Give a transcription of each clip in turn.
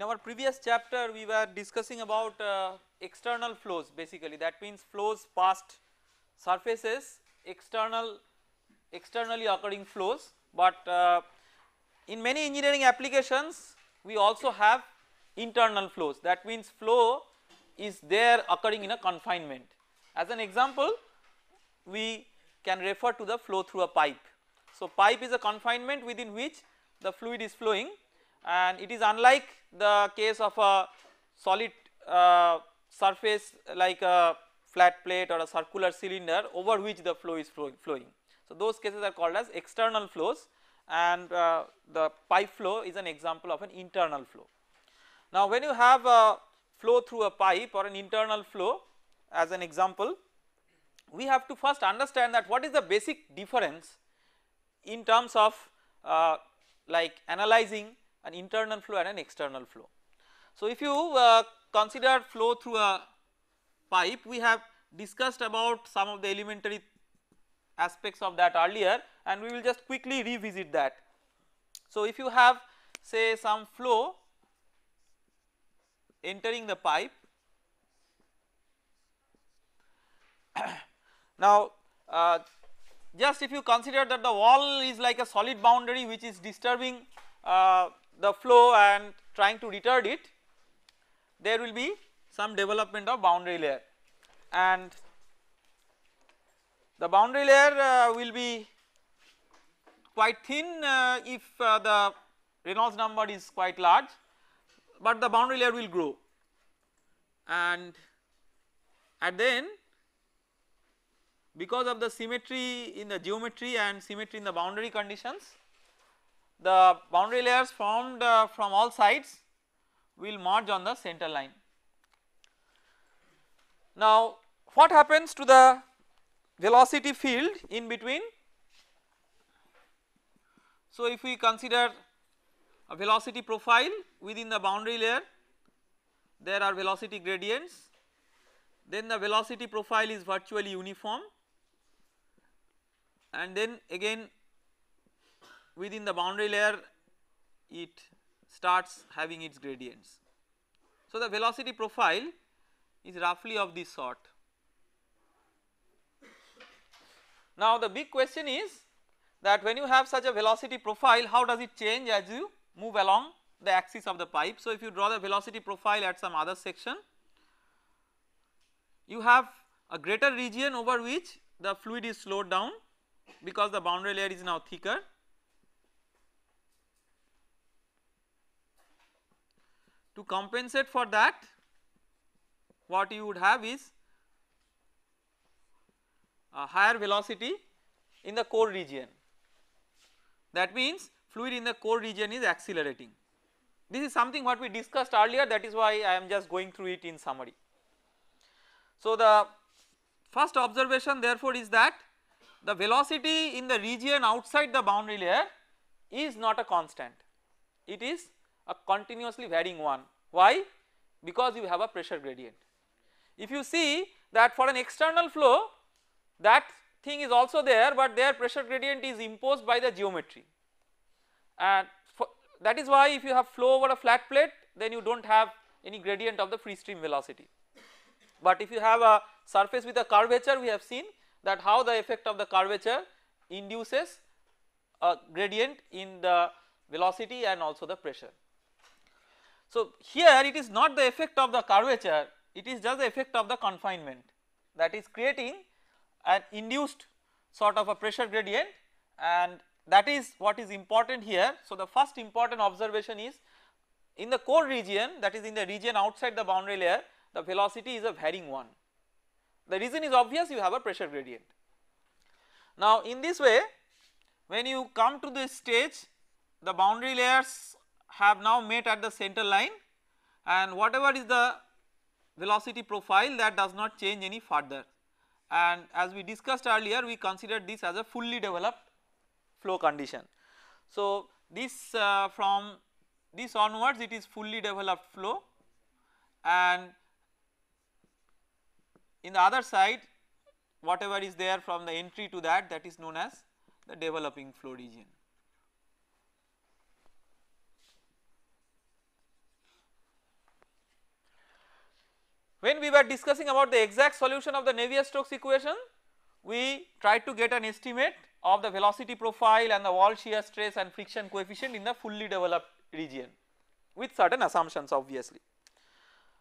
In our previous chapter we were discussing about uh, external flows basically that means flows past surfaces external externally occurring flows but uh, in many engineering applications we also have internal flows that means flow is there occurring in a confinement. As an example we can refer to the flow through a pipe. So, pipe is a confinement within which the fluid is flowing and it is unlike the case of a solid uh, surface like a flat plate or a circular cylinder over which the flow is flowing. So, those cases are called as external flows and uh, the pipe flow is an example of an internal flow. Now, when you have a flow through a pipe or an internal flow as an example, we have to first understand that what is the basic difference in terms of uh, like analyzing an internal flow and an external flow. So, if you uh, consider flow through a pipe we have discussed about some of the elementary aspects of that earlier and we will just quickly revisit that. So, if you have say some flow entering the pipe now uh, just if you consider that the wall is like a solid boundary which is disturbing uh, the flow and trying to retard it there will be some development of boundary layer and the boundary layer uh, will be quite thin uh, if uh, the Reynolds number is quite large but the boundary layer will grow and at the end because of the symmetry in the geometry and symmetry in the boundary conditions the boundary layers formed uh, from all sides will merge on the center line. Now what happens to the velocity field in between? So if we consider a velocity profile within the boundary layer there are velocity gradients then the velocity profile is virtually uniform and then again within the boundary layer it starts having its gradients. So, the velocity profile is roughly of this sort. Now, the big question is that when you have such a velocity profile how does it change as you move along the axis of the pipe. So, if you draw the velocity profile at some other section you have a greater region over which the fluid is slowed down because the boundary layer is now thicker To compensate for that what you would have is a higher velocity in the core region that means fluid in the core region is accelerating. This is something what we discussed earlier that is why I am just going through it in summary. So, the first observation therefore is that the velocity in the region outside the boundary layer is not a constant it is a continuously varying one. Why? Because you have a pressure gradient. If you see that for an external flow that thing is also there but their pressure gradient is imposed by the geometry and that is why if you have flow over a flat plate then you do not have any gradient of the free stream velocity. But if you have a surface with a curvature we have seen that how the effect of the curvature induces a gradient in the velocity and also the pressure. So, here it is not the effect of the curvature it is just the effect of the confinement that is creating an induced sort of a pressure gradient and that is what is important here. So, the first important observation is in the core region that is in the region outside the boundary layer the velocity is a varying one. The reason is obvious you have a pressure gradient. Now in this way when you come to this stage the boundary layers have now met at the center line and whatever is the velocity profile that does not change any further and as we discussed earlier we considered this as a fully developed flow condition. So, this uh, from this onwards it is fully developed flow and in the other side whatever is there from the entry to that that is known as the developing flow region. When we were discussing about the exact solution of the Navier-Stokes equation, we tried to get an estimate of the velocity profile and the wall shear stress and friction coefficient in the fully developed region with certain assumptions obviously.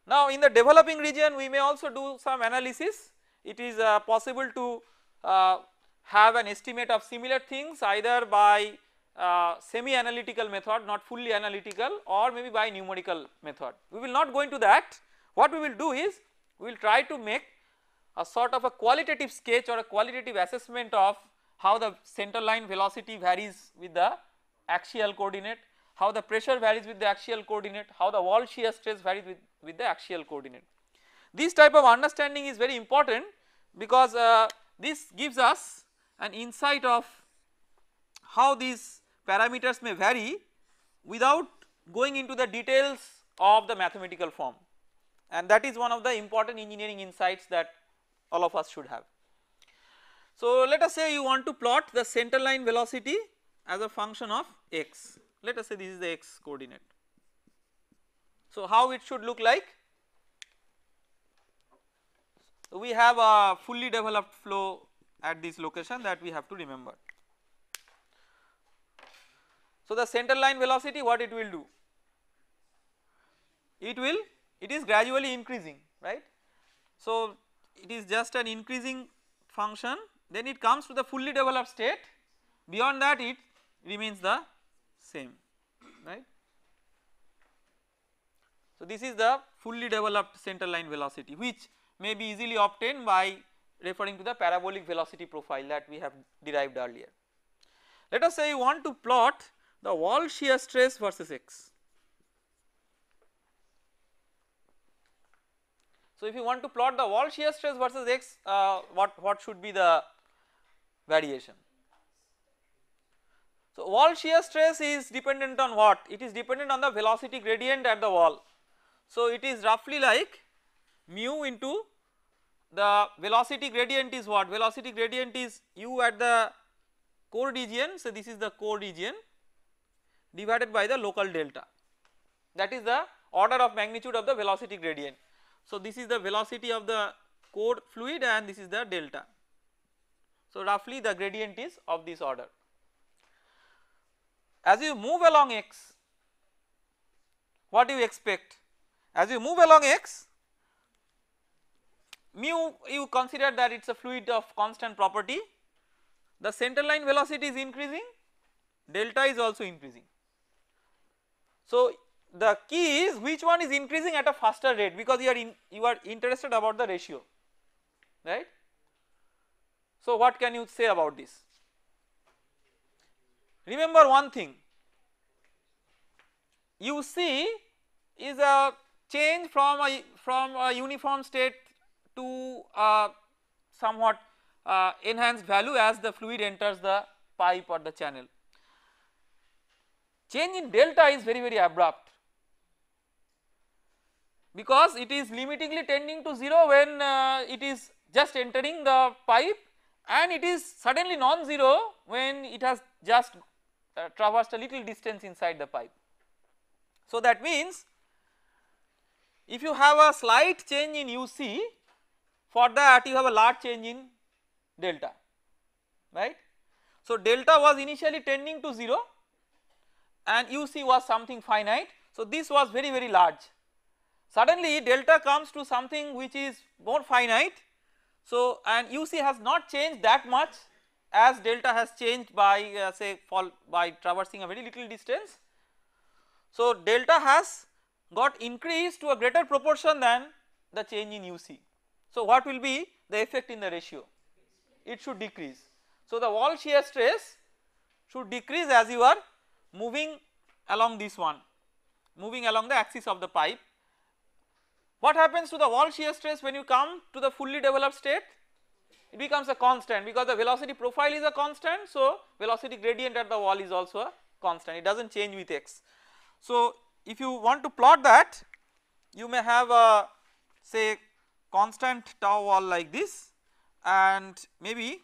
Now in the developing region we may also do some analysis it is uh, possible to uh, have an estimate of similar things either by uh, semi analytical method not fully analytical or maybe by numerical method. We will not go into that what we will do is we will try to make a sort of a qualitative sketch or a qualitative assessment of how the center line velocity varies with the axial coordinate, how the pressure varies with the axial coordinate, how the wall shear stress varies with, with the axial coordinate. This type of understanding is very important because uh, this gives us an insight of how these parameters may vary without going into the details of the mathematical form and that is one of the important engineering insights that all of us should have. So, let us say you want to plot the center line velocity as a function of x let us say this is the x coordinate. So, how it should look like? So, we have a fully developed flow at this location that we have to remember. So, the center line velocity what it will do? It will it is gradually increasing right. So, it is just an increasing function then it comes to the fully developed state beyond that it remains the same right. So, this is the fully developed center line velocity which may be easily obtained by referring to the parabolic velocity profile that we have derived earlier. Let us say you want to plot the wall shear stress versus x. So, if you want to plot the wall shear stress versus x uh, what, what should be the variation. So, wall shear stress is dependent on what? It is dependent on the velocity gradient at the wall. So, it is roughly like mu into the velocity gradient is what? Velocity gradient is u at the core region. So, this is the core region divided by the local delta that is the order of magnitude of the velocity gradient. So, this is the velocity of the core fluid and this is the delta. So, roughly the gradient is of this order. As you move along x, what do you expect? As you move along x, mu you consider that it is a fluid of constant property, the center line velocity is increasing, delta is also increasing. So, the key is which one is increasing at a faster rate because you are in, you are interested about the ratio right. So what can you say about this? Remember one thing you see is a change from a from a uniform state to a somewhat uh, enhanced value as the fluid enters the pipe or the channel. Change in delta is very very abrupt because it is limitingly tending to 0 when uh, it is just entering the pipe and it is suddenly non-zero when it has just uh, traversed a little distance inside the pipe. So that means if you have a slight change in UC for that you have a large change in delta right. So delta was initially tending to 0 and UC was something finite so this was very very large Suddenly delta comes to something which is more finite. So and UC has not changed that much as delta has changed by uh, say fall by traversing a very little distance. So delta has got increased to a greater proportion than the change in UC. So what will be the effect in the ratio? It should decrease. So the wall shear stress should decrease as you are moving along this one, moving along the axis of the pipe what happens to the wall shear stress when you come to the fully developed state? It becomes a constant because the velocity profile is a constant. So, velocity gradient at the wall is also a constant it does not change with x. So, if you want to plot that you may have a say constant tau wall like this and maybe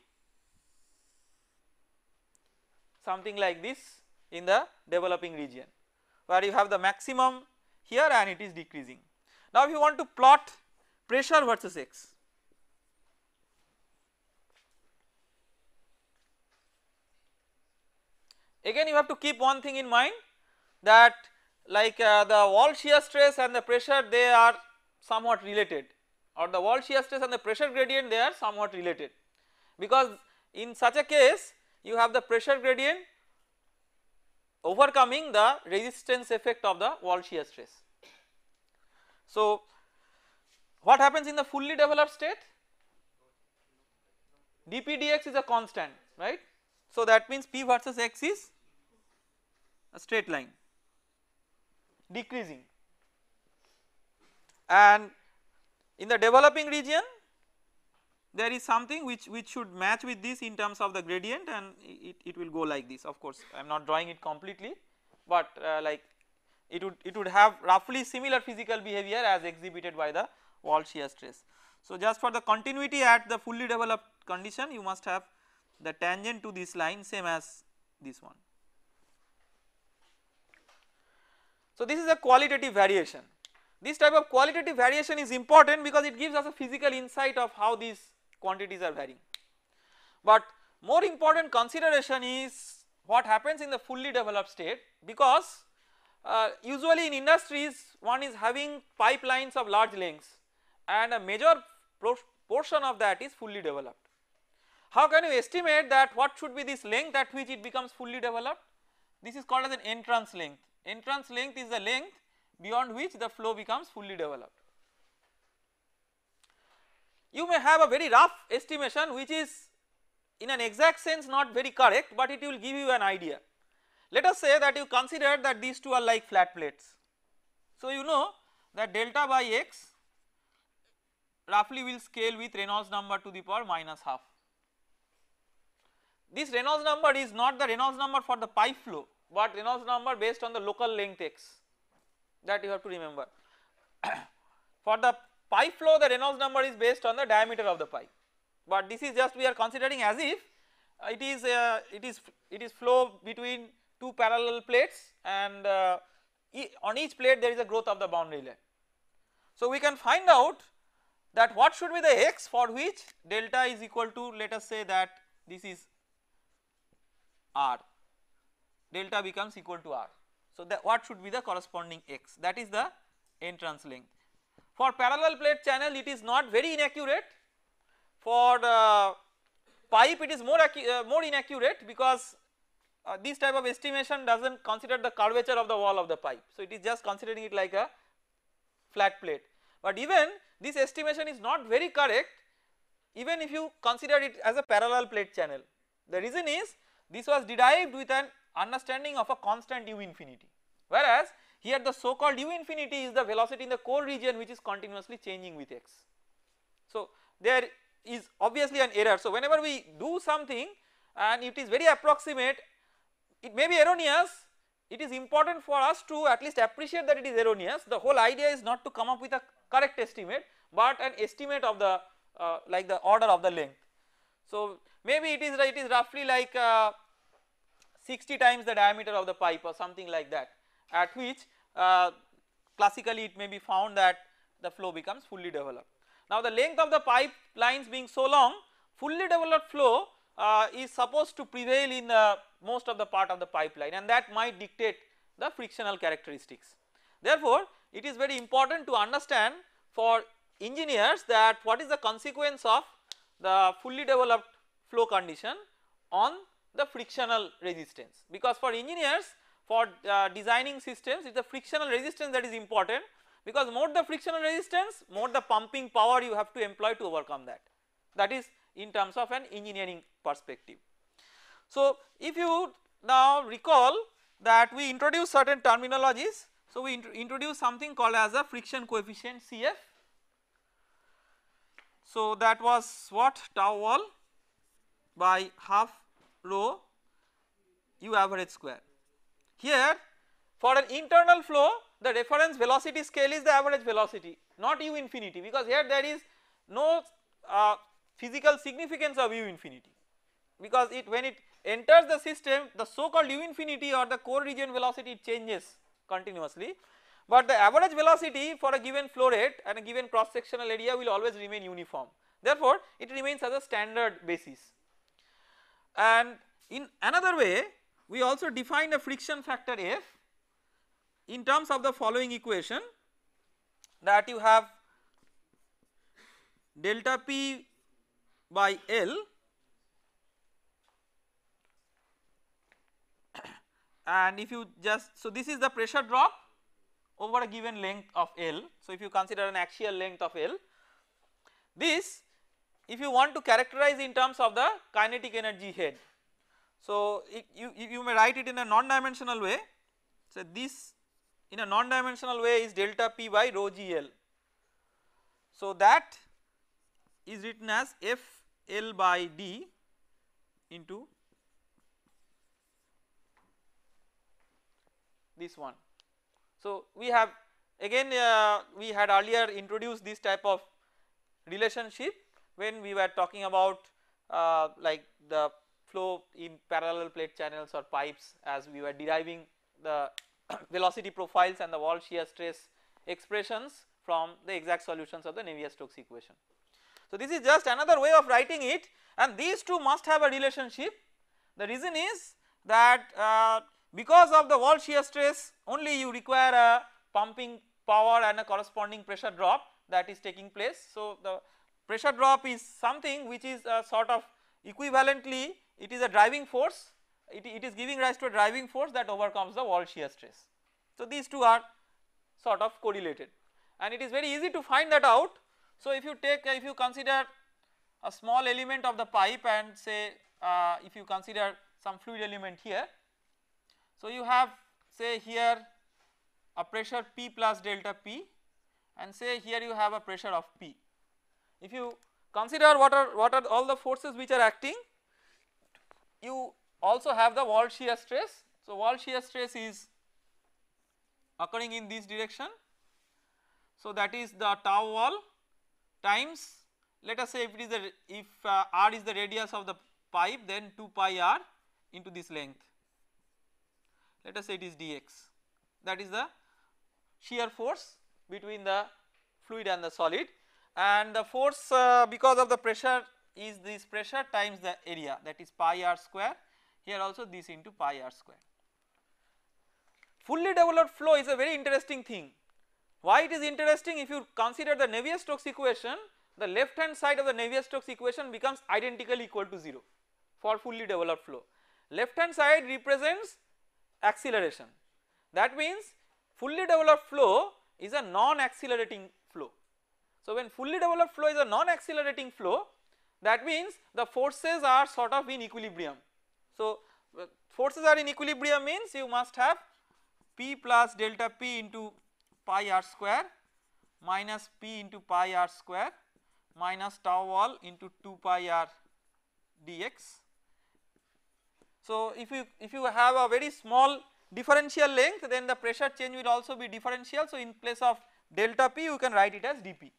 something like this in the developing region where you have the maximum here and it is decreasing. Now, if you want to plot pressure versus x, again you have to keep one thing in mind that like uh, the wall shear stress and the pressure they are somewhat related or the wall shear stress and the pressure gradient they are somewhat related because in such a case you have the pressure gradient overcoming the resistance effect of the wall shear stress. So, what happens in the fully developed state? dpdx is a constant right. So, that means p versus x is a straight line decreasing and in the developing region there is something which, which should match with this in terms of the gradient and it, it will go like this of course I am not drawing it completely but uh, like it would it would have roughly similar physical behavior as exhibited by the wall shear stress. So, just for the continuity at the fully developed condition you must have the tangent to this line same as this one. So, this is a qualitative variation. This type of qualitative variation is important because it gives us a physical insight of how these quantities are varying. But more important consideration is what happens in the fully developed state because uh, usually in industries one is having pipelines of large lengths and a major portion of that is fully developed. How can you estimate that what should be this length at which it becomes fully developed? This is called as an entrance length. Entrance length is the length beyond which the flow becomes fully developed. You may have a very rough estimation which is in an exact sense not very correct but it will give you an idea. Let us say that you consider that these two are like flat plates. So, you know that delta by x roughly will scale with Reynolds number to the power minus half. This Reynolds number is not the Reynolds number for the pipe flow, but Reynolds number based on the local length x that you have to remember. for the pipe flow the Reynolds number is based on the diameter of the pipe, but this is just we are considering as if it is uh, it is it is flow between two parallel plates and uh, e on each plate there is a growth of the boundary layer. So we can find out that what should be the x for which delta is equal to let us say that this is r delta becomes equal to r. So that what should be the corresponding x that is the entrance length. For parallel plate channel it is not very inaccurate for uh, pipe it is more, uh, more inaccurate because uh, this type of estimation does not consider the curvature of the wall of the pipe. So, it is just considering it like a flat plate, but even this estimation is not very correct even if you consider it as a parallel plate channel. The reason is this was derived with an understanding of a constant u infinity whereas here the so called u infinity is the velocity in the core region which is continuously changing with x. So, there is obviously an error. So, whenever we do something and it is very approximate it may be erroneous, it is important for us to at least appreciate that it is erroneous. The whole idea is not to come up with a correct estimate, but an estimate of the uh, like the order of the length. So maybe it is it is roughly like uh, 60 times the diameter of the pipe or something like that at which uh, classically it may be found that the flow becomes fully developed. Now the length of the pipe lines being so long fully developed flow uh, is supposed to prevail in uh, most of the part of the pipeline and that might dictate the frictional characteristics. Therefore, it is very important to understand for engineers that what is the consequence of the fully developed flow condition on the frictional resistance because for engineers for uh, designing systems it is the frictional resistance that is important because more the frictional resistance more the pumping power you have to employ to overcome that that is in terms of an engineering perspective. So, if you now recall that we introduce certain terminologies. So, we int introduce something called as a friction coefficient CF. So, that was what tau wall by half rho u average square. Here for an internal flow the reference velocity scale is the average velocity not u infinity because here there is no uh, physical significance of u infinity because it when it enters the system the so called u infinity or the core region velocity changes continuously but the average velocity for a given flow rate and a given cross sectional area will always remain uniform therefore it remains as a standard basis. And in another way we also define a friction factor F in terms of the following equation that you have delta P by L and if you just so this is the pressure drop over a given length of L. So, if you consider an axial length of L this if you want to characterize in terms of the kinetic energy head. So, you, you, you may write it in a non dimensional way. So, this in a non dimensional way is delta p by rho g L. So, that is written as f L by d into this one. So, we have again uh, we had earlier introduced this type of relationship when we were talking about uh, like the flow in parallel plate channels or pipes as we were deriving the velocity profiles and the wall shear stress expressions from the exact solutions of the Navier-Stokes equation. So, this is just another way of writing it and these two must have a relationship. The reason is that uh, because of the wall shear stress only you require a pumping power and a corresponding pressure drop that is taking place. So, the pressure drop is something which is a uh, sort of equivalently it is a driving force it, it is giving rise to a driving force that overcomes the wall shear stress. So, these two are sort of correlated and it is very easy to find that out. So, if you take if you consider a small element of the pipe and say uh, if you consider some fluid element here so, you have say here a pressure P plus delta P and say here you have a pressure of P. If you consider what are what are all the forces which are acting you also have the wall shear stress. So, wall shear stress is occurring in this direction. So, that is the tau wall times let us say if it is the if uh, r is the radius of the pipe then 2 pi r into this length let us say it is dx that is the shear force between the fluid and the solid and the force uh, because of the pressure is this pressure times the area that is pi r square here also this into pi r square. Fully developed flow is a very interesting thing. Why it is interesting if you consider the Navier-Stokes equation the left hand side of the Navier-Stokes equation becomes identically equal to 0 for fully developed flow. Left hand side represents acceleration. That means fully developed flow is a non-accelerating flow. So when fully developed flow is a non-accelerating flow that means the forces are sort of in equilibrium. So forces are in equilibrium means you must have P plus delta P into pi r square minus P into pi r square minus tau wall into 2 pi r dx so, if you if you have a very small differential length then the pressure change will also be differential. So, in place of delta p you can write it as dp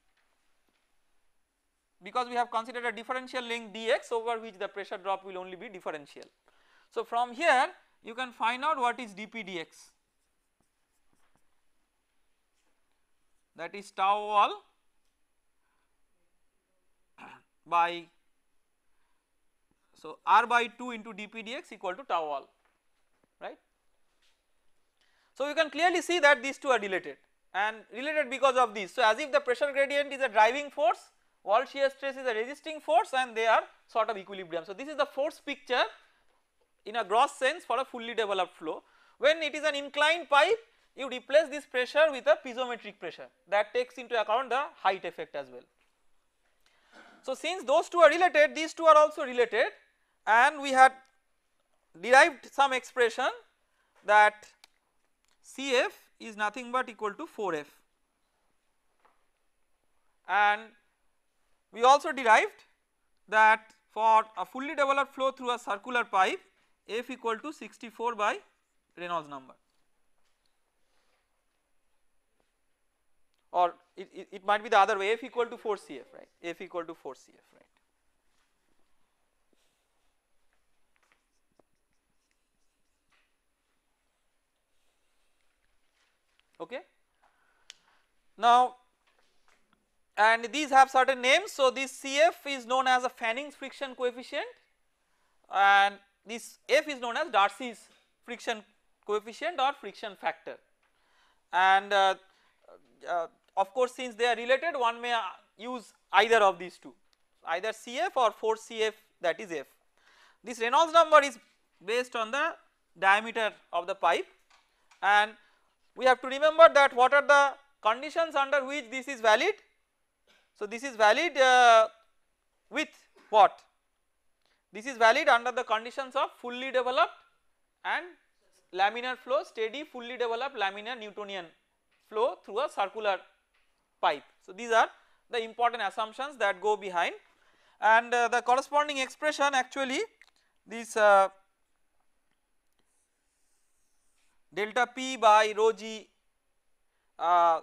because we have considered a differential length dx over which the pressure drop will only be differential. So, from here you can find out what is dp dx that is tau all by so, R by 2 into dP dx equal to tau all right. So, you can clearly see that these two are related and related because of these. So, as if the pressure gradient is a driving force wall shear stress is a resisting force and they are sort of equilibrium. So, this is the force picture in a gross sense for a fully developed flow. When it is an inclined pipe you replace this pressure with a piezometric pressure that takes into account the height effect as well. So, since those two are related these two are also related and we had derived some expression that CF is nothing but equal to 4F and we also derived that for a fully developed flow through a circular pipe F equal to 64 by Reynolds number or it, it, it might be the other way F equal to 4 CF right F equal to 4 CF right. okay. Now and these have certain names so this CF is known as a Fanning's friction coefficient and this F is known as Darcy's friction coefficient or friction factor and uh, uh, of course since they are related one may uh, use either of these two either CF or 4cf CF that is F. This Reynolds number is based on the diameter of the pipe and we have to remember that what are the conditions under which this is valid. So, this is valid uh, with what? This is valid under the conditions of fully developed and laminar flow steady fully developed laminar Newtonian flow through a circular pipe. So, these are the important assumptions that go behind and uh, the corresponding expression actually this uh, delta p by rho g uh,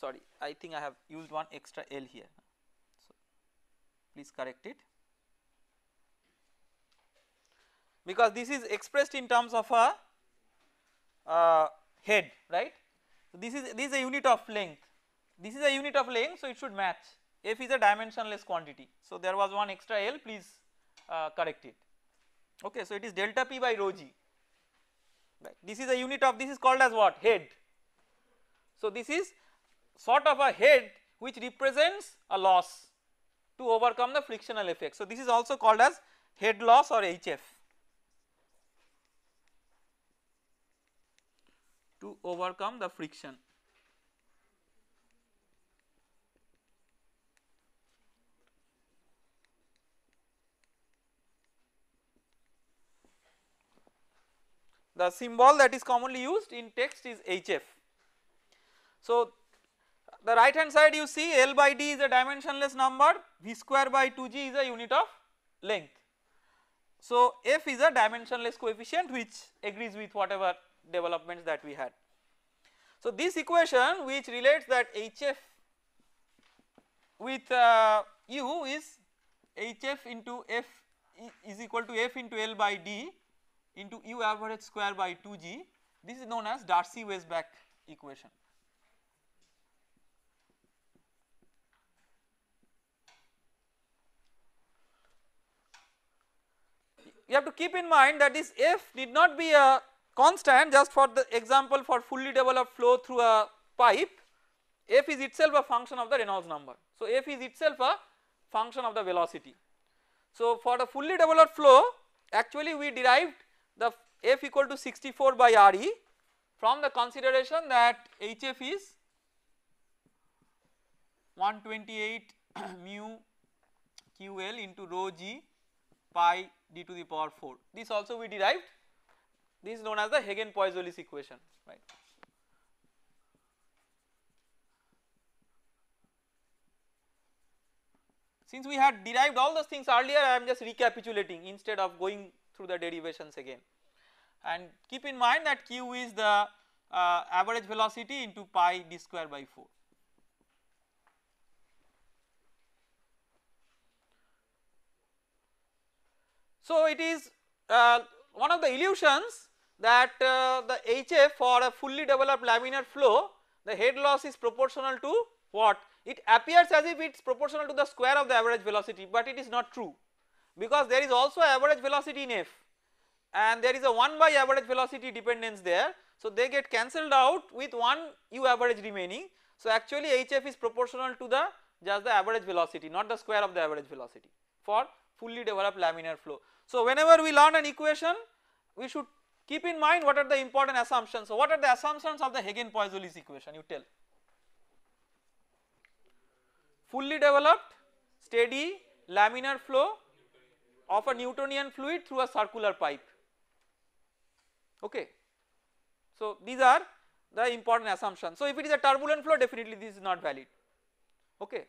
sorry I think I have used one extra L here so please correct it because this is expressed in terms of a uh, head right so this is this is a unit of length this is a unit of length so it should match f is a dimensionless quantity so there was one extra L please uh, correct it okay so it is delta p by rho g right. This is a unit of this is called as what head. So this is sort of a head which represents a loss to overcome the frictional effect. So this is also called as head loss or HF to overcome the friction. The symbol that is commonly used in text is HF. So, the right hand side you see L by D is a dimensionless number, V square by 2G is a unit of length. So, F is a dimensionless coefficient which agrees with whatever developments that we had. So, this equation which relates that HF with uh, U is HF into F is equal to F into L by D into u average square by 2g this is known as Darcy Weisbach equation. You have to keep in mind that this f need not be a constant just for the example for fully developed flow through a pipe f is itself a function of the Reynolds number. So, f is itself a function of the velocity. So, for the fully developed flow actually we derived the f equal to 64 by Re from the consideration that HF is 128 mu QL into rho g pi d to the power 4. This also we derived this is known as the Hagen-Poiseuilles equation right. Since we had derived all those things earlier I am just recapitulating instead of going through the derivations again. And keep in mind that q is the uh, average velocity into pi d square by 4. So it is uh, one of the illusions that uh, the HF for a fully developed laminar flow the head loss is proportional to what it appears as if it is proportional to the square of the average velocity but it is not true because there is also average velocity in f and there is a 1 by average velocity dependence there. So, they get cancelled out with 1 u average remaining. So, actually hf is proportional to the just the average velocity not the square of the average velocity for fully developed laminar flow. So, whenever we learn an equation we should keep in mind what are the important assumptions. So, what are the assumptions of the Hagen-Poiseuille's equation you tell fully developed steady laminar flow of a Newtonian fluid through a circular pipe okay. So these are the important assumptions. So if it is a turbulent flow definitely this is not valid okay.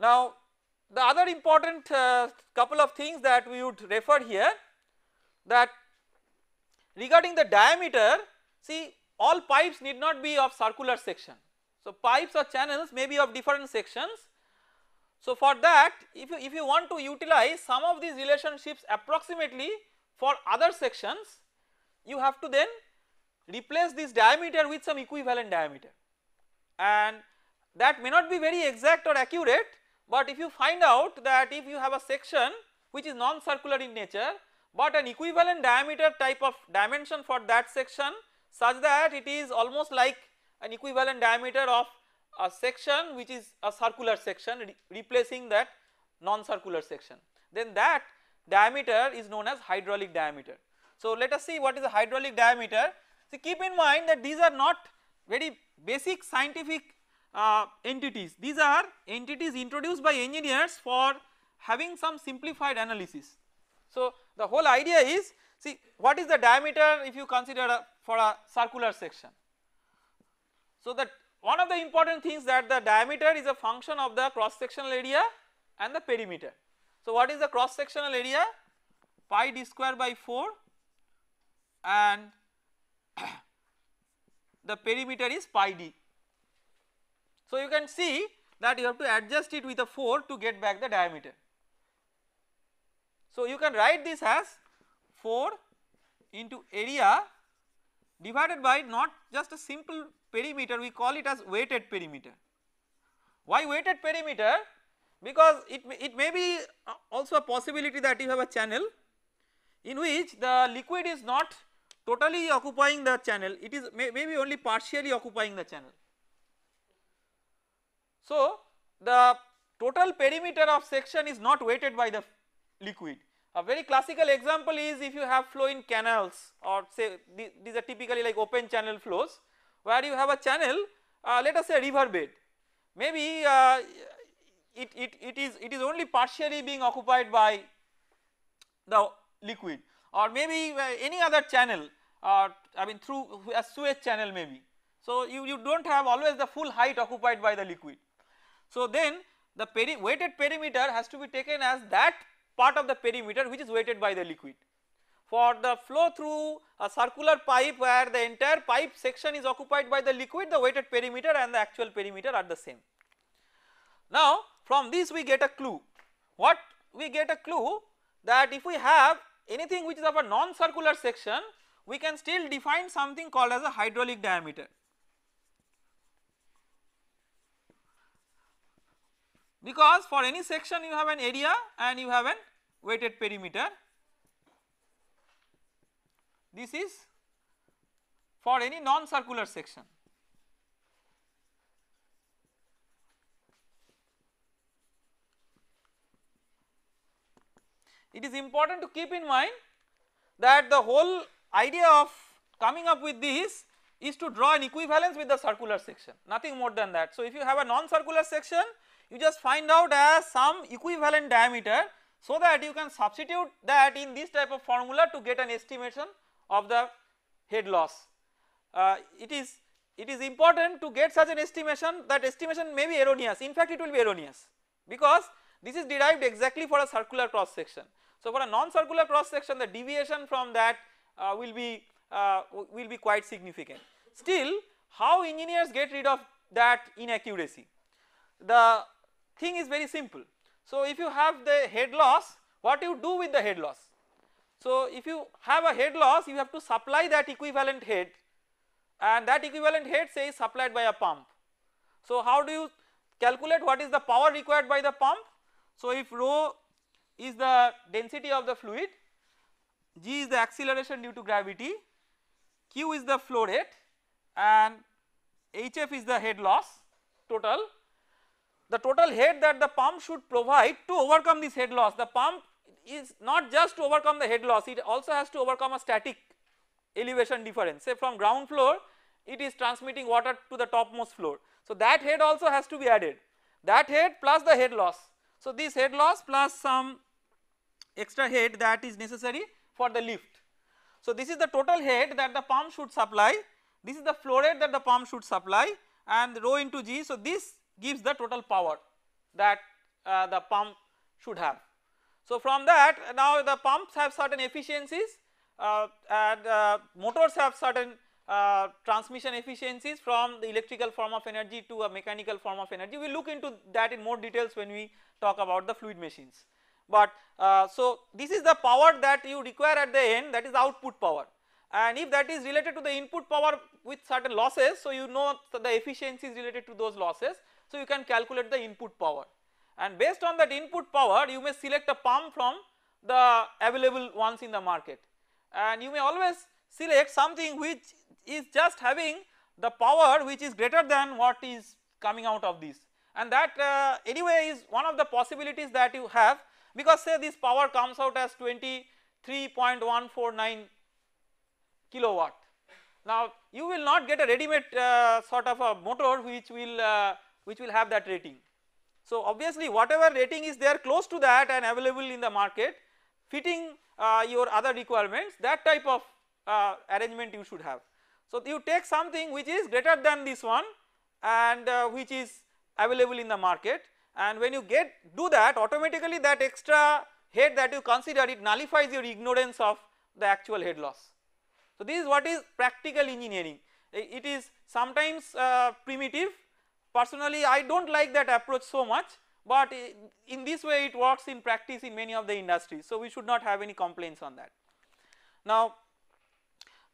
Now the other important uh, couple of things that we would refer here that regarding the diameter see all pipes need not be of circular section. So pipes or channels may be of different sections so, for that if you, if you want to utilize some of these relationships approximately for other sections you have to then replace this diameter with some equivalent diameter and that may not be very exact or accurate but if you find out that if you have a section which is non-circular in nature but an equivalent diameter type of dimension for that section such that it is almost like an equivalent diameter of a section which is a circular section re replacing that non-circular section then that diameter is known as hydraulic diameter. So let us see what is the hydraulic diameter. So keep in mind that these are not very basic scientific uh, entities these are entities introduced by engineers for having some simplified analysis. So the whole idea is see what is the diameter if you consider a, for a circular section. So that one of the important things that the diameter is a function of the cross sectional area and the perimeter. So what is the cross sectional area? Pi d square by 4 and the perimeter is pi d. So you can see that you have to adjust it with a 4 to get back the diameter. So you can write this as 4 into area divided by not just a simple perimeter we call it as weighted perimeter. Why weighted perimeter? Because it, it may be uh, also a possibility that you have a channel in which the liquid is not totally occupying the channel it is may, maybe only partially occupying the channel. So the total perimeter of section is not weighted by the liquid. A very classical example is if you have flow in canals or say these, these are typically like open channel flows where you have a channel uh, let us say river bed maybe uh, it, it, it is it is only partially being occupied by the liquid or maybe uh, any other channel uh, I mean through a sewage channel maybe. So you, you do not have always the full height occupied by the liquid. So then the peri weighted perimeter has to be taken as that part of the perimeter which is weighted by the liquid for the flow through a circular pipe where the entire pipe section is occupied by the liquid the weighted perimeter and the actual perimeter are the same. Now from this we get a clue what we get a clue that if we have anything which is of a non circular section we can still define something called as a hydraulic diameter. Because for any section you have an area and you have an weighted perimeter this is for any non-circular section. It is important to keep in mind that the whole idea of coming up with this is to draw an equivalence with the circular section nothing more than that. So, if you have a non-circular section you just find out as some equivalent diameter so that you can substitute that in this type of formula to get an estimation of the head loss. Uh, it is it is important to get such an estimation that estimation may be erroneous in fact it will be erroneous because this is derived exactly for a circular cross section. So for a non circular cross section the deviation from that uh, will be uh, will be quite significant. Still how engineers get rid of that inaccuracy the thing is very simple. So if you have the head loss what you do with the head loss so if you have a head loss you have to supply that equivalent head and that equivalent head say is supplied by a pump. So how do you calculate what is the power required by the pump? So if rho is the density of the fluid, g is the acceleration due to gravity, q is the flow rate and hf is the head loss total. The total head that the pump should provide to overcome this head loss, the pump is not just to overcome the head loss it also has to overcome a static elevation difference say from ground floor it is transmitting water to the topmost floor. So that head also has to be added that head plus the head loss. So this head loss plus some extra head that is necessary for the lift. So this is the total head that the pump should supply this is the flow rate that the pump should supply and rho into g so this gives the total power that uh, the pump should have. So from that now the pumps have certain efficiencies uh, and uh, motors have certain uh, transmission efficiencies from the electrical form of energy to a mechanical form of energy. We will look into that in more details when we talk about the fluid machines. But uh, so this is the power that you require at the end that is output power and if that is related to the input power with certain losses so you know the efficiencies related to those losses so you can calculate the input power and based on that input power you may select a pump from the available ones in the market and you may always select something which is just having the power which is greater than what is coming out of this and that uh, anyway is one of the possibilities that you have because say this power comes out as 23.149 kilowatt. Now you will not get a ready made uh, sort of a motor which will uh, which will have that rating so obviously whatever rating is there close to that and available in the market fitting uh, your other requirements that type of uh, arrangement you should have. So you take something which is greater than this one and uh, which is available in the market and when you get do that automatically that extra head that you consider it nullifies your ignorance of the actual head loss. So this is what is practical engineering it is sometimes uh, primitive Personally I do not like that approach so much but in this way it works in practice in many of the industries. So, we should not have any complaints on that. Now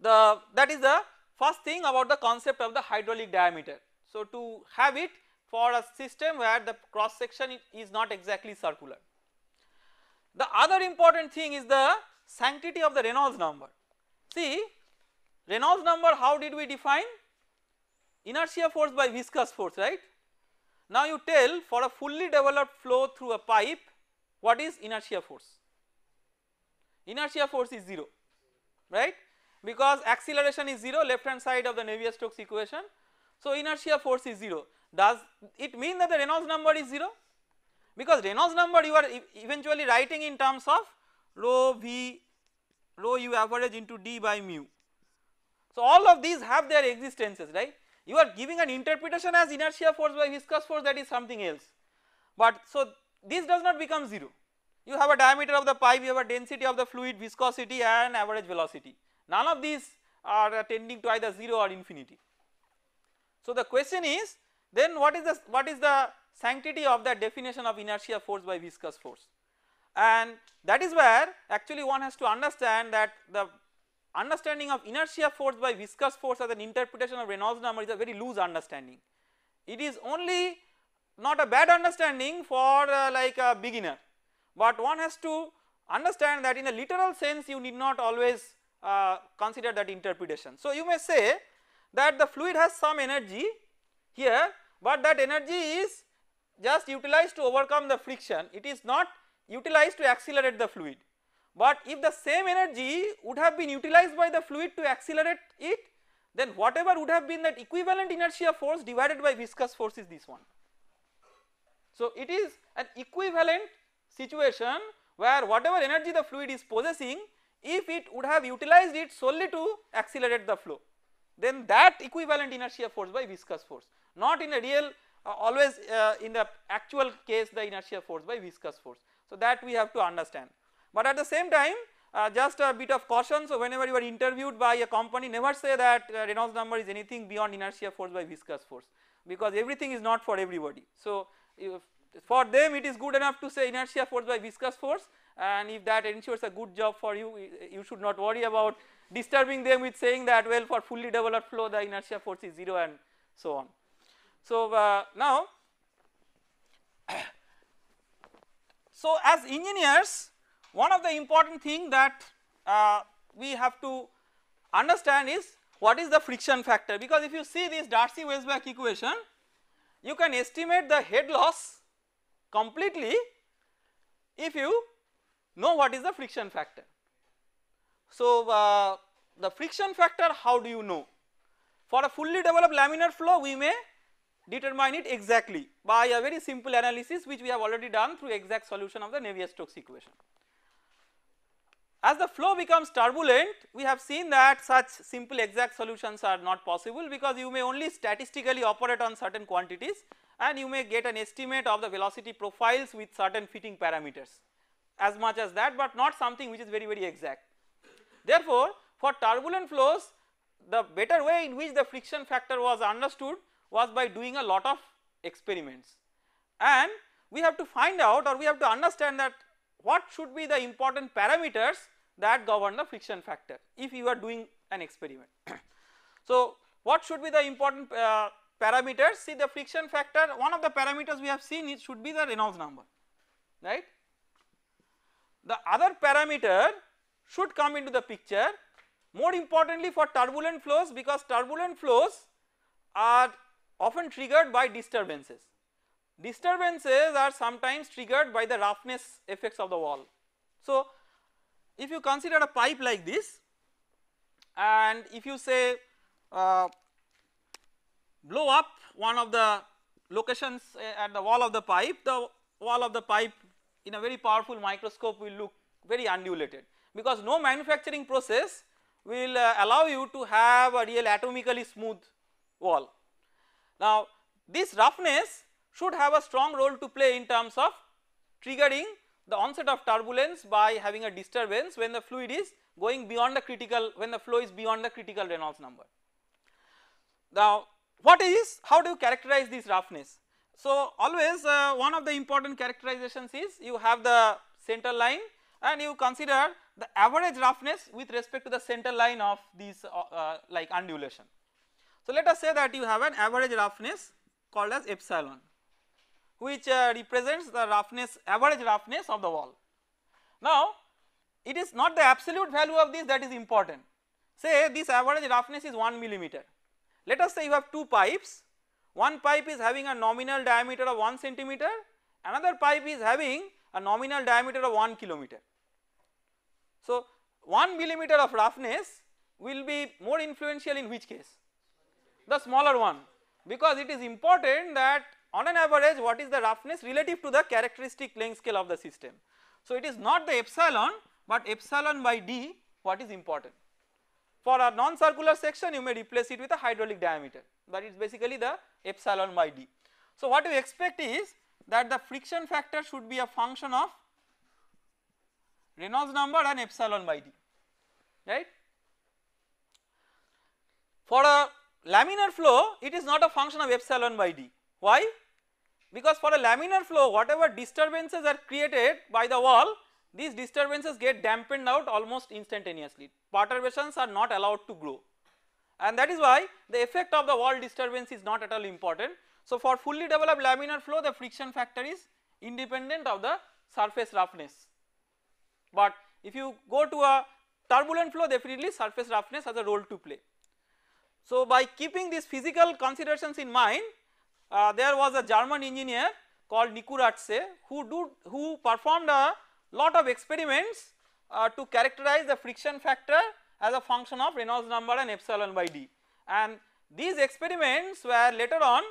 the that is the first thing about the concept of the hydraulic diameter. So, to have it for a system where the cross section is not exactly circular. The other important thing is the sanctity of the Reynolds number. See Reynolds number how did we define? inertia force by viscous force right. Now you tell for a fully developed flow through a pipe what is inertia force? Inertia force is 0 right because acceleration is 0 left hand side of the Navier-Stokes equation. So inertia force is 0 does it mean that the Reynolds number is 0 because Reynolds number you are eventually writing in terms of rho v rho u average into d by mu. So all of these have their existences right you are giving an interpretation as inertia force by viscous force that is something else. But so this does not become 0. You have a diameter of the pipe, you have a density of the fluid, viscosity and average velocity. None of these are tending to either 0 or infinity. So the question is then what is the what is the sanctity of that definition of inertia force by viscous force and that is where actually one has to understand that the understanding of inertia force by viscous force as an interpretation of Reynolds number is a very loose understanding. It is only not a bad understanding for uh, like a beginner, but one has to understand that in a literal sense you need not always uh, consider that interpretation. So, you may say that the fluid has some energy here, but that energy is just utilized to overcome the friction, it is not utilized to accelerate the fluid. But if the same energy would have been utilized by the fluid to accelerate it then whatever would have been that equivalent inertia force divided by viscous force is this one. So it is an equivalent situation where whatever energy the fluid is possessing if it would have utilized it solely to accelerate the flow then that equivalent inertia force by viscous force not in a real uh, always uh, in the actual case the inertia force by viscous force. So that we have to understand. But at the same time uh, just a bit of caution. So, whenever you are interviewed by a company never say that uh, Reynolds number is anything beyond inertia force by viscous force because everything is not for everybody. So, for them it is good enough to say inertia force by viscous force and if that ensures a good job for you you should not worry about disturbing them with saying that well for fully developed flow the inertia force is 0 and so on. So, uh, now so as engineers one of the important thing that uh, we have to understand is what is the friction factor because if you see this darcy weisbach equation you can estimate the head loss completely if you know what is the friction factor. So, uh, the friction factor how do you know? For a fully developed laminar flow we may determine it exactly by a very simple analysis which we have already done through exact solution of the Navier-Stokes equation. As the flow becomes turbulent we have seen that such simple exact solutions are not possible because you may only statistically operate on certain quantities and you may get an estimate of the velocity profiles with certain fitting parameters as much as that but not something which is very very exact. Therefore for turbulent flows the better way in which the friction factor was understood was by doing a lot of experiments and we have to find out or we have to understand that what should be the important parameters that govern the friction factor if you are doing an experiment. so what should be the important uh, parameters see the friction factor one of the parameters we have seen it should be the Reynolds number right. The other parameter should come into the picture more importantly for turbulent flows because turbulent flows are often triggered by disturbances. Disturbances are sometimes triggered by the roughness effects of the wall. So if you consider a pipe like this and if you say uh, blow up one of the locations uh, at the wall of the pipe, the wall of the pipe in a very powerful microscope will look very undulated because no manufacturing process will uh, allow you to have a real atomically smooth wall. Now this roughness should have a strong role to play in terms of triggering the onset of turbulence by having a disturbance when the fluid is going beyond the critical when the flow is beyond the critical Reynolds number. Now what is how do you characterize this roughness? So always uh, one of the important characterizations is you have the center line and you consider the average roughness with respect to the center line of these uh, uh, like undulation. So let us say that you have an average roughness called as epsilon which uh, represents the roughness average roughness of the wall. Now it is not the absolute value of this that is important say this average roughness is 1 millimeter. Let us say you have two pipes one pipe is having a nominal diameter of 1 centimeter another pipe is having a nominal diameter of 1 kilometer. So 1 millimeter of roughness will be more influential in which case the smaller one because it is important that on an average what is the roughness relative to the characteristic length scale of the system. So it is not the epsilon but epsilon by d what is important. For a non-circular section you may replace it with a hydraulic diameter but it's basically the epsilon by d. So what we expect is that the friction factor should be a function of Reynolds number and epsilon by d right. For a laminar flow it is not a function of epsilon by d why because for a laminar flow whatever disturbances are created by the wall these disturbances get dampened out almost instantaneously perturbations are not allowed to grow and that is why the effect of the wall disturbance is not at all important. So, for fully developed laminar flow the friction factor is independent of the surface roughness, but if you go to a turbulent flow definitely surface roughness has a role to play. So, by keeping these physical considerations in mind uh, there was a German engineer called Nikuratse who do who performed a lot of experiments uh, to characterize the friction factor as a function of Reynolds number and epsilon by d and these experiments were later on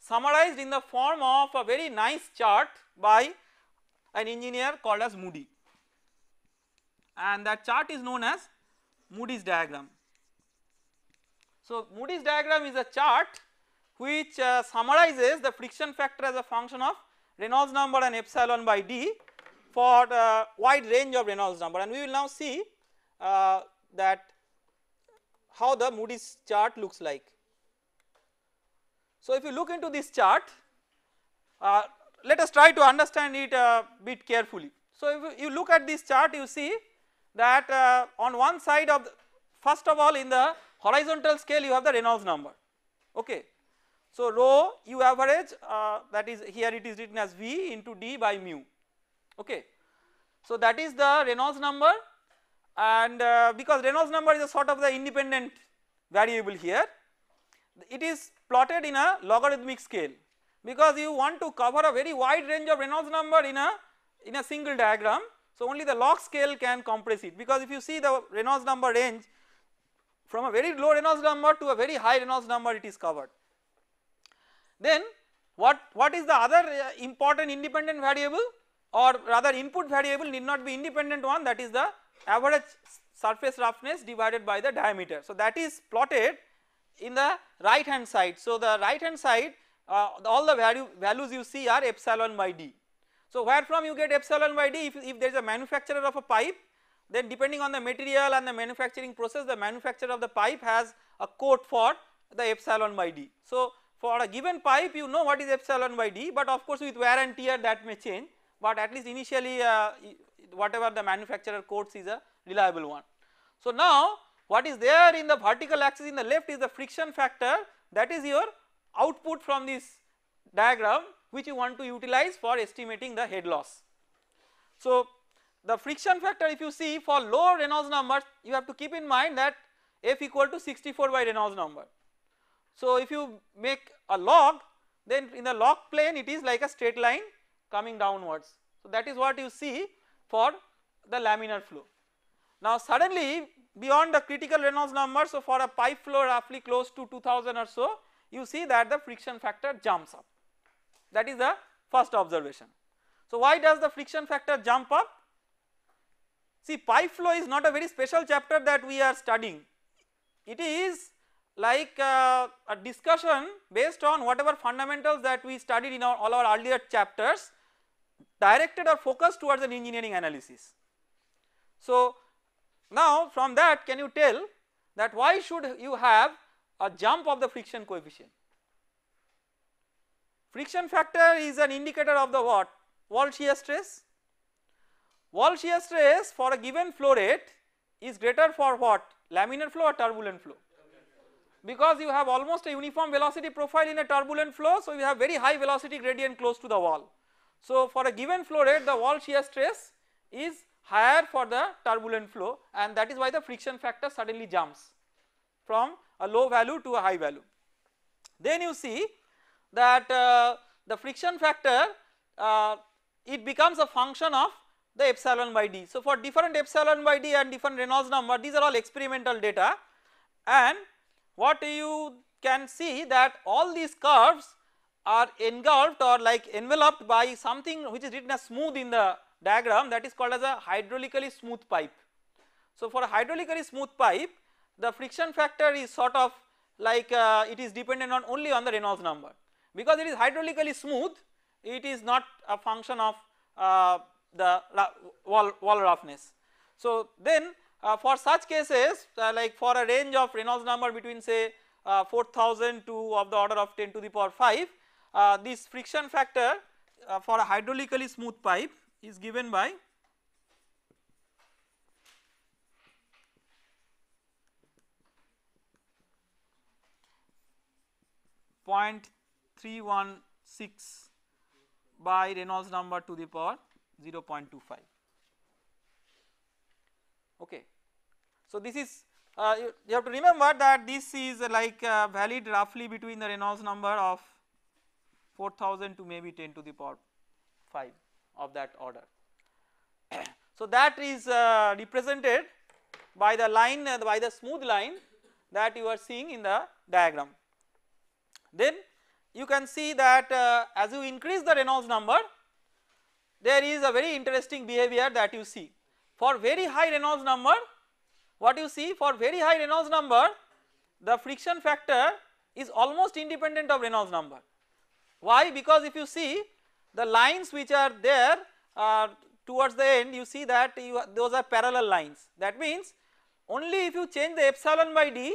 summarized in the form of a very nice chart by an engineer called as Moody and that chart is known as Moody's diagram. So, Moody's diagram is a chart which uh, summarizes the friction factor as a function of Reynolds number and epsilon by d for a uh, wide range of Reynolds number and we will now see uh, that how the Moody's chart looks like. So if you look into this chart uh, let us try to understand it a uh, bit carefully. So if you look at this chart you see that uh, on one side of first of all in the horizontal scale you have the Reynolds number okay so, rho u average uh, that is here it is written as V into D by mu okay. So, that is the Reynolds number and uh, because Reynolds number is a sort of the independent variable here it is plotted in a logarithmic scale because you want to cover a very wide range of Reynolds number in a in a single diagram. So, only the log scale can compress it because if you see the Reynolds number range from a very low Reynolds number to a very high Reynolds number it is covered. Then what, what is the other uh, important independent variable or rather input variable need not be independent one that is the average surface roughness divided by the diameter. So that is plotted in the right hand side. So the right hand side uh, all the value values you see are epsilon by d. So where from you get epsilon by d if, if there is a manufacturer of a pipe then depending on the material and the manufacturing process the manufacturer of the pipe has a code for the epsilon by d. So for a given pipe you know what is epsilon by d but of course with wear and tear that may change but at least initially uh, whatever the manufacturer quotes is a reliable one. So now what is there in the vertical axis in the left is the friction factor that is your output from this diagram which you want to utilize for estimating the head loss. So the friction factor if you see for low Reynolds number you have to keep in mind that F equal to 64 by Reynolds number. So, if you make a log then in the log plane it is like a straight line coming downwards. So, that is what you see for the laminar flow. Now, suddenly beyond the critical Reynolds number so for a pipe flow roughly close to 2000 or so you see that the friction factor jumps up that is the first observation. So, why does the friction factor jump up? See pipe flow is not a very special chapter that we are studying it is like uh, a discussion based on whatever fundamentals that we studied in our, all our earlier chapters directed or focused towards an engineering analysis. So now from that can you tell that why should you have a jump of the friction coefficient? Friction factor is an indicator of the what? Wall shear stress. Wall shear stress for a given flow rate is greater for what? Laminar flow or turbulent flow? because you have almost a uniform velocity profile in a turbulent flow. So, you have very high velocity gradient close to the wall. So, for a given flow rate the wall shear stress is higher for the turbulent flow and that is why the friction factor suddenly jumps from a low value to a high value. Then you see that uh, the friction factor uh, it becomes a function of the epsilon by d. So, for different epsilon by d and different Reynolds number these are all experimental data and what you can see that all these curves are engulfed or like enveloped by something which is written as smooth in the diagram that is called as a hydraulically smooth pipe. So, for a hydraulically smooth pipe the friction factor is sort of like uh, it is dependent on only on the Reynolds number because it is hydraulically smooth it is not a function of uh, the wall, wall roughness. So, then uh, for such cases uh, like for a range of Reynolds number between say uh, 4000 to of the order of 10 to the power 5 uh, this friction factor uh, for a hydraulically smooth pipe is given by Point three one six by Reynolds number to the power 0.25. Okay. So, this is uh, you, you, have to remember that this is uh, like uh, valid roughly between the Reynolds number of 4000 to maybe 10 to the power 5 of that order. so, that is uh, represented by the line uh, by the smooth line that you are seeing in the diagram. Then you can see that uh, as you increase the Reynolds number there is a very interesting behavior that you see for very high Reynolds number what you see for very high Reynolds number the friction factor is almost independent of Reynolds number. Why? Because if you see the lines which are there uh, towards the end you see that you, those are parallel lines that means only if you change the epsilon by d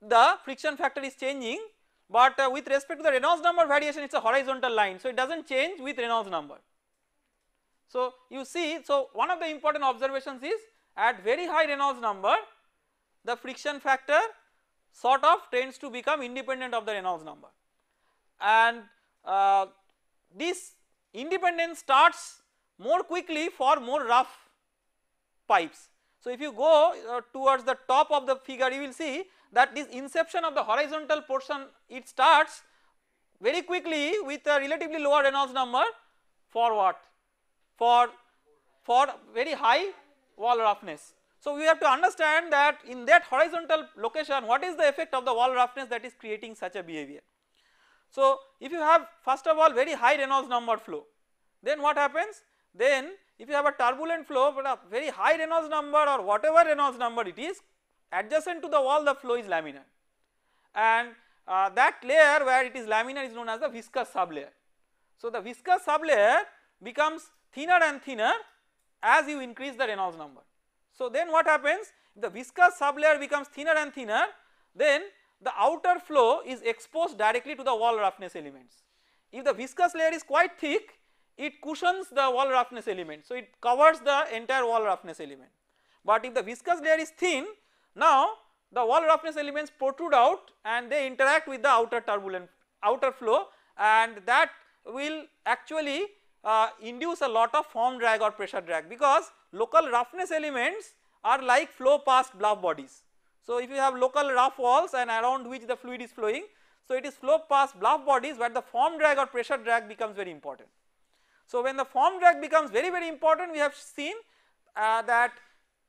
the friction factor is changing but uh, with respect to the Reynolds number variation it is a horizontal line so it does not change with Reynolds number. So, you see so one of the important observations is at very high Reynolds number the friction factor sort of tends to become independent of the Reynolds number and uh, this independence starts more quickly for more rough pipes. So, if you go uh, towards the top of the figure you will see that this inception of the horizontal portion it starts very quickly with a relatively lower Reynolds number for what for for very high wall roughness. So we have to understand that in that horizontal location what is the effect of the wall roughness that is creating such a behavior. So if you have first of all very high Reynolds number flow then what happens then if you have a turbulent flow but a very high Reynolds number or whatever Reynolds number it is adjacent to the wall the flow is laminar and uh, that layer where it is laminar is known as the viscous sublayer. So the viscous sublayer becomes thinner and thinner as you increase the Reynolds number. So then what happens if the viscous sublayer becomes thinner and thinner then the outer flow is exposed directly to the wall roughness elements. If the viscous layer is quite thick it cushions the wall roughness element so it covers the entire wall roughness element. But if the viscous layer is thin now the wall roughness elements protrude out and they interact with the outer turbulent outer flow and that will actually uh, induce a lot of form drag or pressure drag because local roughness elements are like flow past bluff bodies. So, if you have local rough walls and around which the fluid is flowing, so it is flow past bluff bodies where the form drag or pressure drag becomes very important. So, when the form drag becomes very very important we have seen uh, that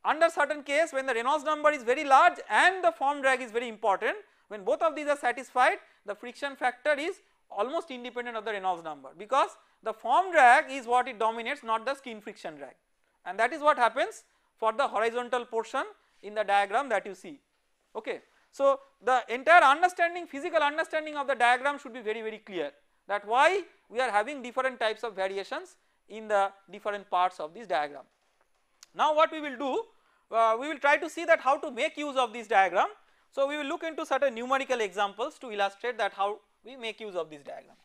under certain case when the Reynolds number is very large and the form drag is very important when both of these are satisfied the friction factor is almost independent of the Reynolds number because the form drag is what it dominates not the skin friction drag and that is what happens for the horizontal portion in the diagram that you see okay. So the entire understanding physical understanding of the diagram should be very very clear that why we are having different types of variations in the different parts of this diagram. Now what we will do uh, we will try to see that how to make use of this diagram. So we will look into certain numerical examples to illustrate that how we make use of this diagram.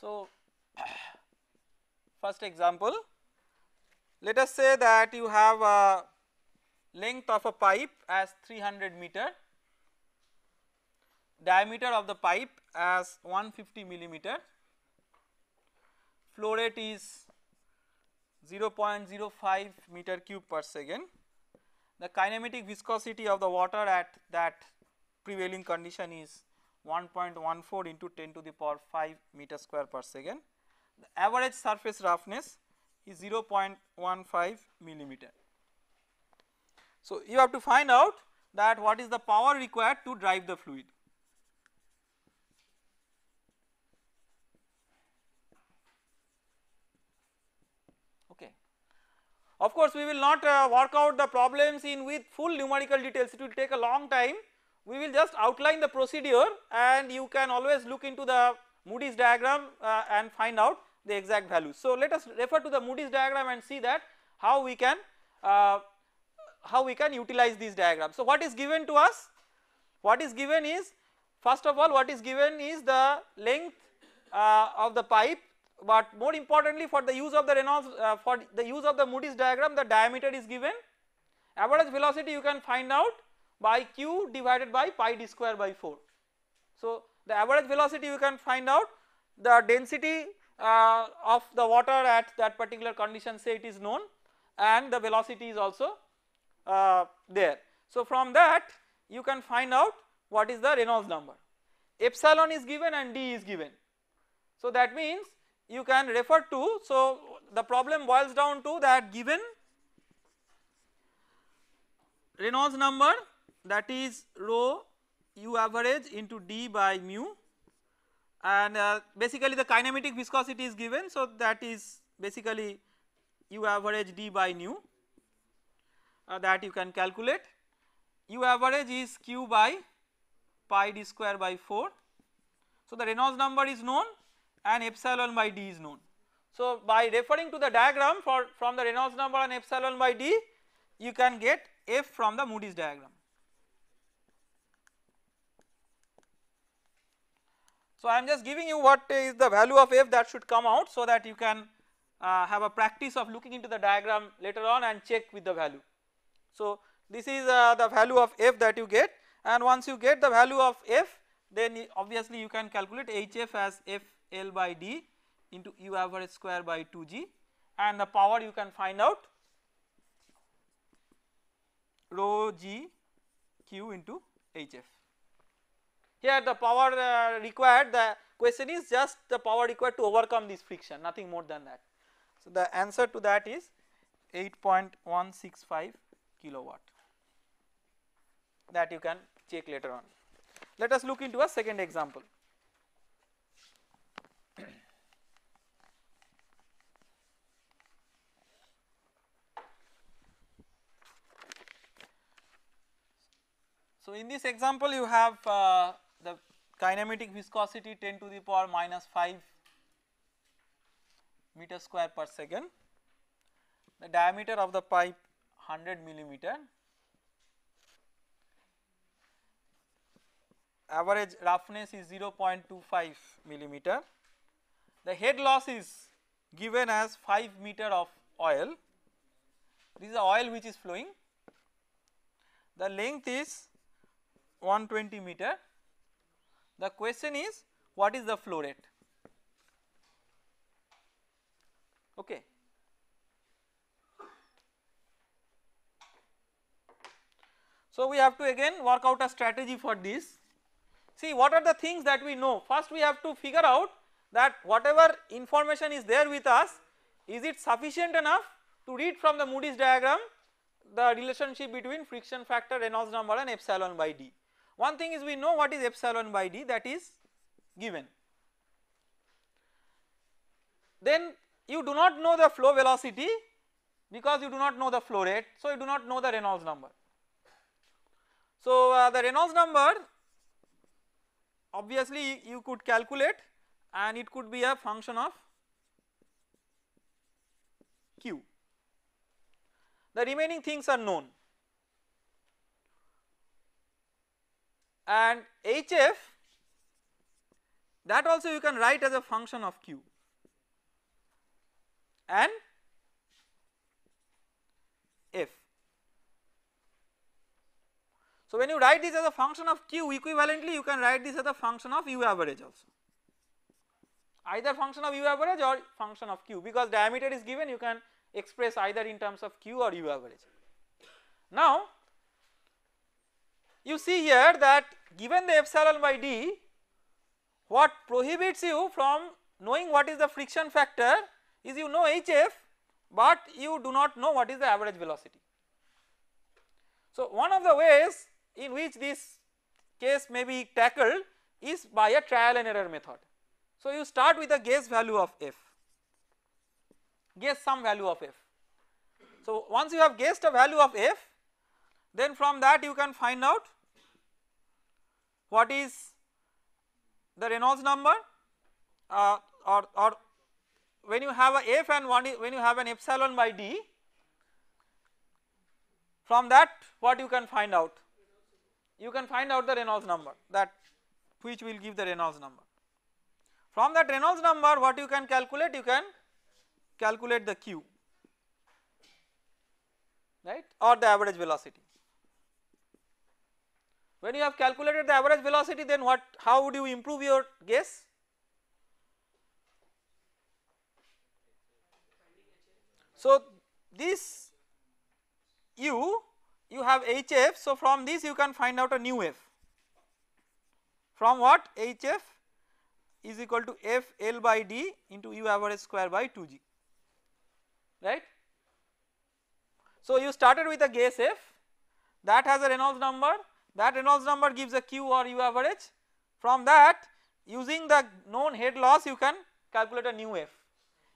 So, first example let us say that you have a length of a pipe as 300 meter diameter of the pipe as 150 millimeter flow rate is 0.05 meter cube per second the kinematic viscosity of the water at that prevailing condition is 1.14 into 10 to the power 5 meter square per second. The average surface roughness is 0.15 millimeter. So, you have to find out that what is the power required to drive the fluid. Okay. Of course, we will not uh, work out the problems in with full numerical details, it will take a long time we will just outline the procedure and you can always look into the Moody's diagram uh, and find out the exact value. So let us refer to the Moody's diagram and see that how we can uh, how we can utilize these diagrams. So what is given to us? What is given is first of all what is given is the length uh, of the pipe but more importantly for the use of the Reynolds uh, for the use of the Moody's diagram the diameter is given average velocity you can find out by q divided by pi d square by 4. So, the average velocity you can find out the density uh, of the water at that particular condition say it is known and the velocity is also uh, there. So, from that you can find out what is the Reynolds number epsilon is given and d is given. So, that means you can refer to so the problem boils down to that given Reynolds number that is rho u average into d by mu and uh, basically the kinematic viscosity is given. So, that is basically u average d by nu uh, that you can calculate u average is q by pi d square by 4. So, the Reynolds number is known and epsilon by d is known. So, by referring to the diagram for from the Reynolds number and epsilon by d you can get f from the Moody's diagram. So, I am just giving you what is the value of f that should come out so that you can uh, have a practice of looking into the diagram later on and check with the value. So, this is uh, the value of f that you get and once you get the value of f then obviously you can calculate hf as f l by d into u average square by 2g and the power you can find out rho g q into hf. Here the power uh, required the question is just the power required to overcome this friction nothing more than that. So, the answer to that is 8.165 kilowatt that you can check later on. Let us look into a second example. So, in this example you have uh, Kinematic viscosity 10 to the power minus 5 meter square per second. The diameter of the pipe 100 millimeter. Average roughness is 0.25 millimeter. The head loss is given as 5 meter of oil. This is the oil which is flowing. The length is 120 meter the question is what is the flow rate? Okay. So, we have to again work out a strategy for this. See what are the things that we know? First we have to figure out that whatever information is there with us is it sufficient enough to read from the Moody's diagram the relationship between friction factor Reynolds number and epsilon by d. One thing is we know what is epsilon by d that is given. Then you do not know the flow velocity because you do not know the flow rate. So, you do not know the Reynolds number. So, uh, the Reynolds number obviously you could calculate and it could be a function of q. The remaining things are known. and hf that also you can write as a function of q and f. So, when you write this as a function of q equivalently you can write this as a function of u average also either function of u average or function of q because diameter is given you can express either in terms of q or u average. Now you see here that given the epsilon by d what prohibits you from knowing what is the friction factor is you know hf but you do not know what is the average velocity. So, one of the ways in which this case may be tackled is by a trial and error method. So, you start with a guess value of f, guess some value of f. So, once you have guessed a value of f then from that you can find out what is the Reynolds number uh, or, or when you have a f and one when you have an epsilon by d from that what you can find out you can find out the Reynolds number that which will give the Reynolds number. From that Reynolds number what you can calculate you can calculate the q right or the average velocity. When you have calculated the average velocity then what how would you improve your guess? So this u you have hf so from this you can find out a new f from what hf is equal to f l by d into u average square by 2g right. So you started with a guess f that has a Reynolds number that Reynolds number gives a Q or U average from that using the known head loss you can calculate a new f.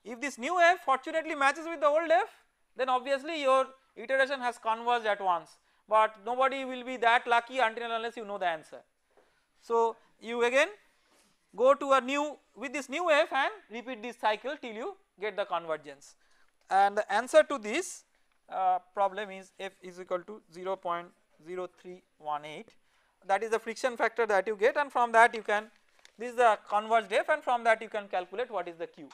If this new f fortunately matches with the old f then obviously your iteration has converged at once but nobody will be that lucky until unless you know the answer. So you again go to a new with this new f and repeat this cycle till you get the convergence and the answer to this uh, problem is f is equal to 0.0 0.0318 that is the friction factor that you get and from that you can this is the converged depth and from that you can calculate what is the Q.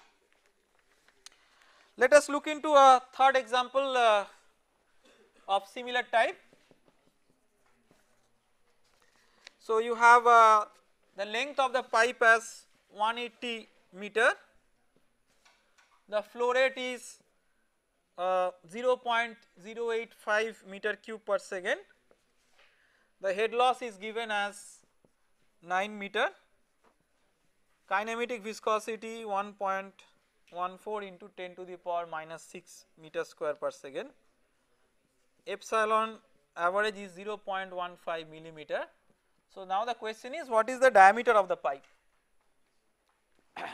Let us look into a third example uh, of similar type. So you have uh, the length of the pipe as 180 meter, the flow rate is uh, 0.085 meter cube per second the head loss is given as 9 meter kinematic viscosity 1.14 into 10 to the power minus 6 meter square per second epsilon average is 0.15 millimeter. So, now the question is what is the diameter of the pipe?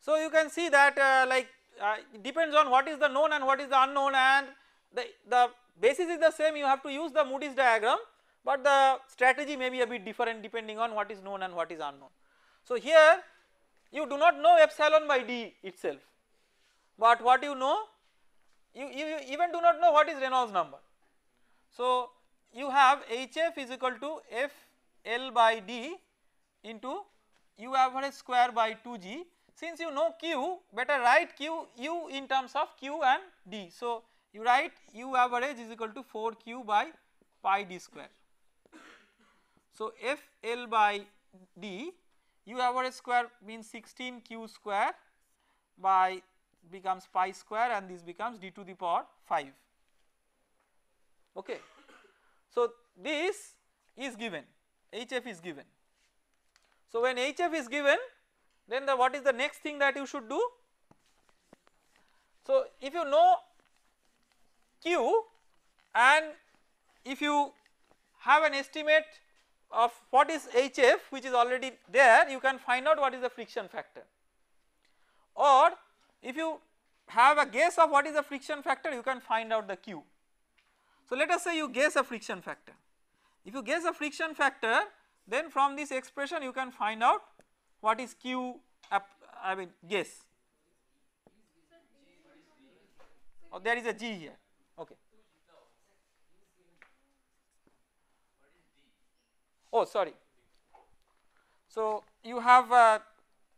so, you can see that uh, like uh, depends on what is the known and what is the unknown and the, the Basis is the same you have to use the Moody's diagram but the strategy may be a bit different depending on what is known and what is unknown. So here you do not know epsilon by d itself but what you know you, you, you even do not know what is Reynolds number. So you have hf is equal to f l by d into u average square by 2g since you know q better write q u in terms of q and d. So you write u average is equal to 4 q by pi d square. So, f l by d u average square means 16 q square by becomes pi square and this becomes d to the power 5 okay. So, this is given hf is given. So, when hf is given then the what is the next thing that you should do? So, if you know Q and if you have an estimate of what is HF which is already there you can find out what is the friction factor or if you have a guess of what is the friction factor you can find out the Q. So let us say you guess a friction factor. If you guess a friction factor then from this expression you can find out what is Q I mean guess or oh, there is a G here oh sorry. So you have a,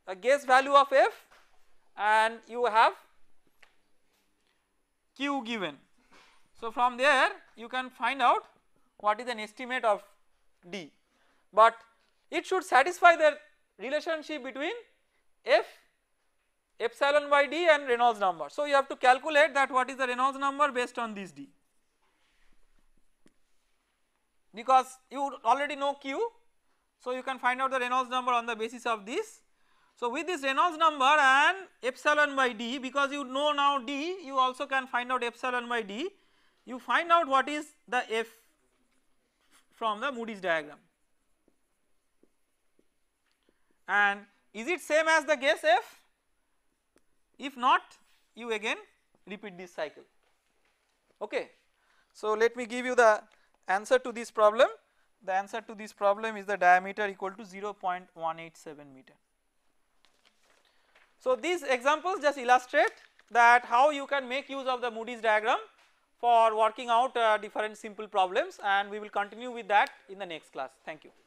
a guess value of f and you have q given. So from there you can find out what is an estimate of d but it should satisfy the relationship between f epsilon by d and Reynolds number. So you have to calculate that what is the Reynolds number based on this d because you already know q. So, you can find out the Reynolds number on the basis of this. So, with this Reynolds number and epsilon by d because you know now d you also can find out epsilon by d you find out what is the f from the Moody's diagram and is it same as the guess f if not you again repeat this cycle okay. So, let me give you the answer to this problem? The answer to this problem is the diameter equal to 0.187 meter. So these examples just illustrate that how you can make use of the Moody's diagram for working out uh, different simple problems and we will continue with that in the next class. Thank you.